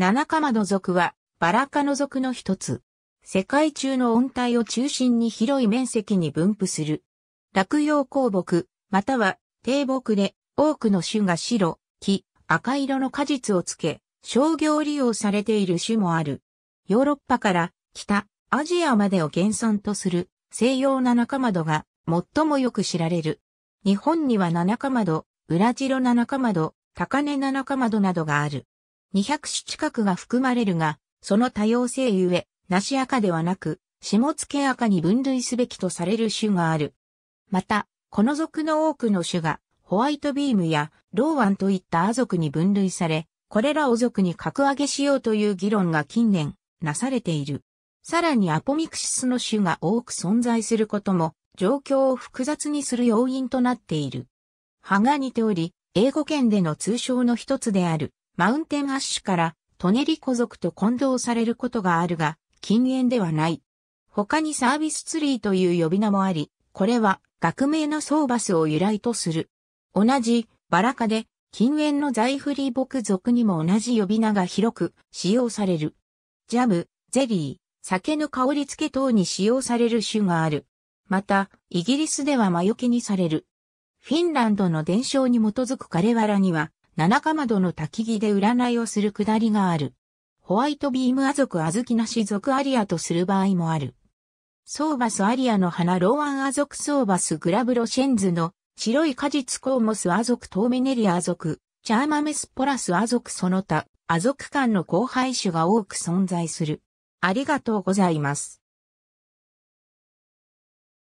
七カマド族は、バラカの族の一つ。世界中の温帯を中心に広い面積に分布する。落葉鉱木、または低木で、多くの種が白、木、赤色の果実をつけ、商業利用されている種もある。ヨーロッパから北、アジアまでを原産とする西洋七カマドが最もよく知られる。日本には七かまど、裏白七カマド、高根七カマドなどがある。200種近くが含まれるが、その多様性ゆえ、梨赤ではなく、下付赤に分類すべきとされる種がある。また、この属の多くの種が、ホワイトビームやローワンといったア族に分類され、これらを族に格上げしようという議論が近年なされている。さらにアポミクシスの種が多く存在することも、状況を複雑にする要因となっている。葉が似ており、英語圏での通称の一つである。マウンテンアッシュからトネリコ族と混同されることがあるが、禁煙ではない。他にサービスツリーという呼び名もあり、これは学名のソーバスを由来とする。同じバラ科で禁煙のザイフリー牧族にも同じ呼び名が広く使用される。ジャム、ゼリー、酒の香り付け等に使用される種がある。また、イギリスでは魔除けにされる。フィンランドの伝承に基づく彼レには、七か窓の焚き木で占いをするくだりがある。ホワイトビームア族アズキナシ族アリアとする場合もある。ソーバスアリアの花ローアンア族ソーバスグラブロシェンズの白い果実コーモスア族トーメネリア族チャーマメスポラスア族その他ア族間の交配種が多く存在する。ありがとうございます。